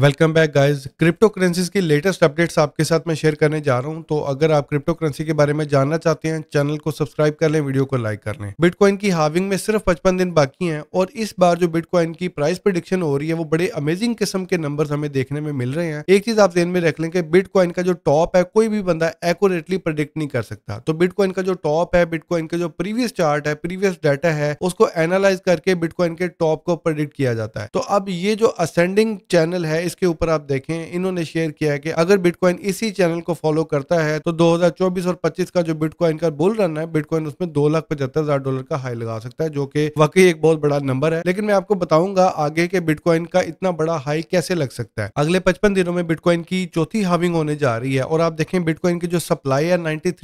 welcome back guys crypto currencies की latest updates आपके साथ मैं शेयर करने जा रहा हूं तो अगर आप क्रिप्टो करेंसी के बारे में जानना चाहते हैं चैनल को सब्सक्राइब कर लें वीडियो को लाइक कर लें बिटकॉइन की हाविंग में सिर्फ 55 दिन बाकी हैं और इस बार जो बिटकॉइन की प्राइस प्रोडिक्शन हो रही है वो बड़े अमेजिंग किस्म के नंबर हमें देखने में मिल रहे हैं एक चीज आप ध्यान में रख लें कि बिटकॉइन का जो टॉप है कोई भी बंदा एकटली प्रोडिक्ट नहीं कर सकता तो बिटकॉइन का जो टॉप है बिटकॉइन का जो प्रीवियस चार्ट है प्रीवियस डाटा है उसको एनालाइज करके बिटकॉइन के टॉप को प्रोडिक्ट किया जाता है तो अब ये जो असेंडिंग चैनल है इसके ऊपर आप देखें इन्होंने शेयर किया है कि अगर बिटकॉइन इसी चैनल को फॉलो करता है तो 2024 और 25 का जो बिटकॉइन का बुल रन है बिटकॉइन उसमें दो लाख पचहत्तर हजार डॉलर का हाई लगा सकता है जो कि वाकई एक बहुत बड़ा नंबर है लेकिन मैं आपको बताऊंगा आगे के बिटकॉइन का इतना बड़ा हाई कैसे लग सकता है अगले पचपन दिनों में बिटकॉइन की चौथी हाविंग होने जा रही है और आप देखें बिटकॉइन की जो सप्लाई है नाइन्टी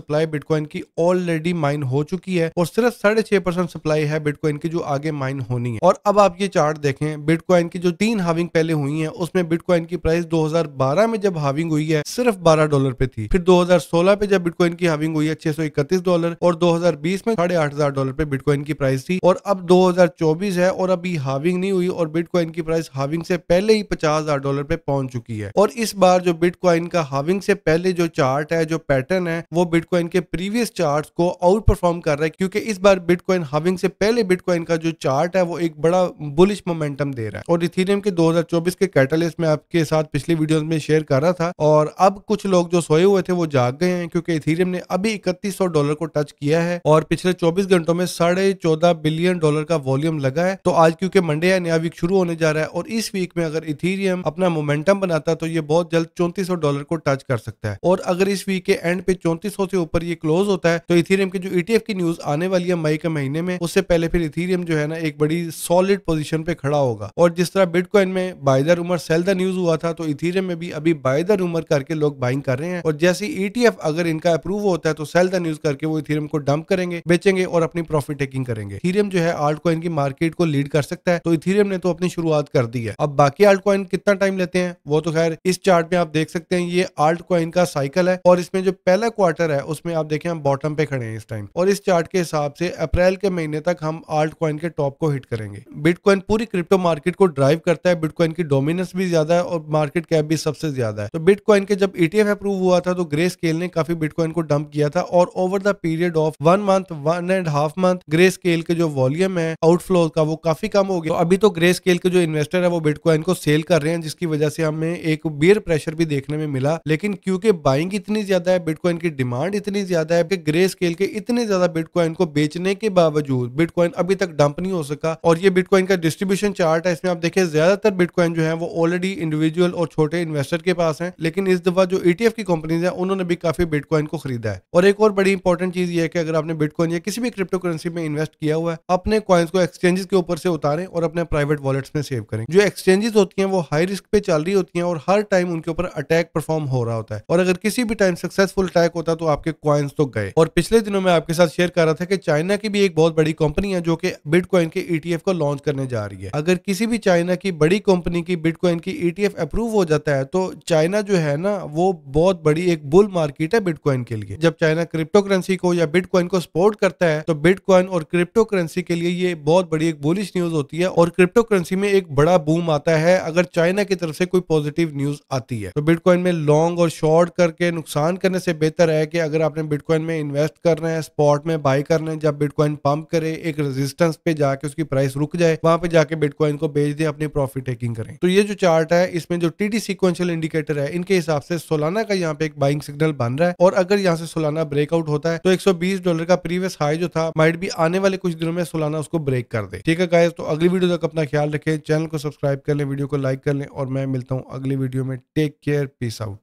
सप्लाई बिटकॉइन की ऑलरेडी माइन हो चुकी है और सिर्फ साढ़े सप्लाई है बिटकॉइन की जो आगे माइन होनी है और अब आप ये चार्ट देखें बिटकॉइन की जो तीन हाविंग हाविंग पहले हुई है उसमें बिटकॉइन की प्राइस 2012 में जब हाविंग हुई है सिर्फ 12 डॉलर पे थी फिर 2016 पे जब बिटकॉइन की हाविंग हुई है 631 डॉलर और 2020 में साढ़े आठ हजार डॉलर पे बिटकॉइन की प्राइस थी और अब 2024 है और अभी हाविंग नहीं हुई और बिटकॉइन की प्राइस हाविंग से पहले ही पचास हजार डॉलर पे पहुंच चुकी है और इस बार जो बिटकॉइन का हाविंग से पहले जो चार्ट है जो पैटर्न है वो बिटकॉइन के प्रीवियस चार्ट को आउट परफॉर्म कर रहा है क्योंकि इस बार बिटकॉइन हाविंग से पहले बिटकॉइन का जो चार्ट है वो एक बड़ा बुलिश मोमेंटम दे रहा है और इथीरियम के 2024 के कैटलिस्ट में आपके साथ पिछली वीडियोस में शेयर कर रहा था और अब कुछ लोग जो सोए हुए थे वो जाग गए हैं क्योंकि इथेरियम ने अभी इकतीस डॉलर को टच किया है और पिछले 24 घंटों में साढ़े चौदह बिलियन डॉलर का वॉल्यूम लगा है तो आज क्योंकि मंडे है नया वीक शुरू होने जा रहा है और इस वीक में अगर इथीरियम अपना मोमेंटम बनाता तो ये बहुत जल्द चौंतीस डॉलर को टच कर सकता है और अगर इस वीक के एंड पे चौंतीस से ऊपर ये क्लोज होता है तो इथीरियम की जो ईटीएफ e की न्यूज आने वाली है मई के महीने में उससे पहले फिर इथीरियम जो है ना एक बड़ी सॉलिड पोजिशन पे खड़ा होगा और जिस तरह बिटकॉइन में buy the rumour sell the news हुआ था तो इथीरियम में भी अभी बाय द रूमर करके लोग बाइंग कर रहे हैं और जैसे ईटीएफ e अगर इनका अप्रूव होता है तो सेल द न्यूज करके वो इथीरियम को डंप करेंगे बेचेंगे और अपनी प्रॉफिट टेकिंग करेंगे इथीरियम जो है आल्ट कॉइन की मार्केट को लीड कर सकता है तो इथीरियम ने तो अपनी शुरुआत कर दी है अब बाकी आल्ट कॉइन कितना टाइम लेते हैं वो तो खैर इस चार्ट में आप देख सकते हैं ये आल्ट कॉइन का साइकिल है और इसमें जो पहला क्वार्टर है उसमें आप देखें हम बॉटम पे खड़े हैं इस टाइम और इस चार्ट के हिसाब से अप्रैल के महीने तक हम आल्ट कॉइन के टॉप को हिट करेंगे बिटकॉइन पूरी क्रिप्टो मार्केट को ड्राइव करता है बिटकॉइन की डोमिनेंस भी ज्यादा है और मार्केट कैप भी सबसे ज्यादा है तो बिटकॉइन के जब ईटीएफ e अप्रूव हुआ था तो ग्रे स्केल ने काफी बिटकॉइन को डंप किया था और over the period of one month one and half month Grayscale के जो वॉल्यूम है आउटफ्लो का वो काफी कम हो गया तो अभी तो ग्रे स्केल के जो इन्वेस्टर है वो बिटकॉइन को सेल कर रहे हैं जिसकी वजह से हमें एक बियर प्रेशर भी देखने में मिला लेकिन क्योंकि बाइंग इतनी ज्यादा है बिटकॉइन की डिमांड इतनी ज्यादा है कि ग्रे स्केल के इतने ज्यादा बिटकॉइन को बेचने के बावजूद बिटकॉइन अभी तक डंप नहीं हो सका और ये बिटकॉइन का डिस्ट्रीब्यूशन चार्ट है इसमें आप देखिए ज्यादातर ज़्यादातर बिटकॉइन जो है वो ऑलरेडी इंडिविजुअल और छोटे इन्वेस्टर के पास है लेकिन इस दफा जो ईटीएफ e की कंपनीज है उन्होंने भी काफी बिटकॉइन को खरीदा है और एक और बड़ी इंपॉर्टेंट चीज ये है कि अगर आपने बिटकॉइन या किसी भी क्रिप्टो करेंसी में इन्वेस्ट किया हुआ है अपने कॉइन्स को एक्सचेंजेस के ऊपर से उतारें और अपने प्राइवेट वॉलेट्स में सेव करें जो एक्सचेंजेस होती हैं वो हाई रिस्क पे चल रही होती हैं और हर टाइम उनके ऊपर अटैक परफॉर्म हो रहा होता है और अगर किसी भी टाइम सक्सेसफुल अटैक होता तो आपके कॉइन्स तो गए और पिछले दिनों में आपके साथ शेयर कर रहा था कि चाइना की भी एक बहुत बड़ी कंपनी है जो कि बिटकॉइन के ईटीएफ e को लॉन्च करने जा रही है अगर किसी भी चाइना की बड़ी कंपनी की बिटकॉइन की ईटीएफ e अप्रूव हो जाता है तो चाइना जो है ना वो बहुत बड़ी एक बुल मार्केट है बिटकॉइन के लिए जब चाइना क्रिप्टो करेंसी को या बिटकॉइन को सपोर्ट करता है तो बिटकॉइन और क्रिप्टो करेंसी के लिए ये बहुत बड़ी एक बुलिश न्यूज होती है और क्रिप्टो करेंसी में एक बड़ा बूम आता है अगर चाइना की तरफ से कोई पॉजिटिव न्यूज आती है तो बिटकॉइन में लॉन्ग और शॉर्ट करके नुकसान करने से बेहतर है कि अगर आपने बिटकॉइन में इन्वेस्ट करना है स्पॉट में बाय करना है जब बिटकॉइन पंप करे एक रेजिस्टेंस पे जाके उसकी प्राइस रुक जाए वहां पे जाके बिटकॉइन को बेच दे अपनी प्रॉफिट टेकिंग करें तो ये जो चार्ट है इसमें जो डी सिक्वेंशियल इंडिकेटर है इनके हिसाब से सोलाना का यहाँ पे एक बाइंग सिग्नल बन रहा है और अगर यहाँ से सोलाना ब्रेकआउट होता है तो एक डॉलर का प्रीवियस हाई जो था माइट भी आने वाले कुछ दिनों में सोलाना उसको ब्रेक कर दे ठीक है गाय तो अगली वीडियो तक अपना ख्याल रखें चैनल को सब्सक्राइब कर लें वीडियो को लाइक कर लें और मैं मिलता हूँ अगली वीडियो में टेक केयर पीस आउट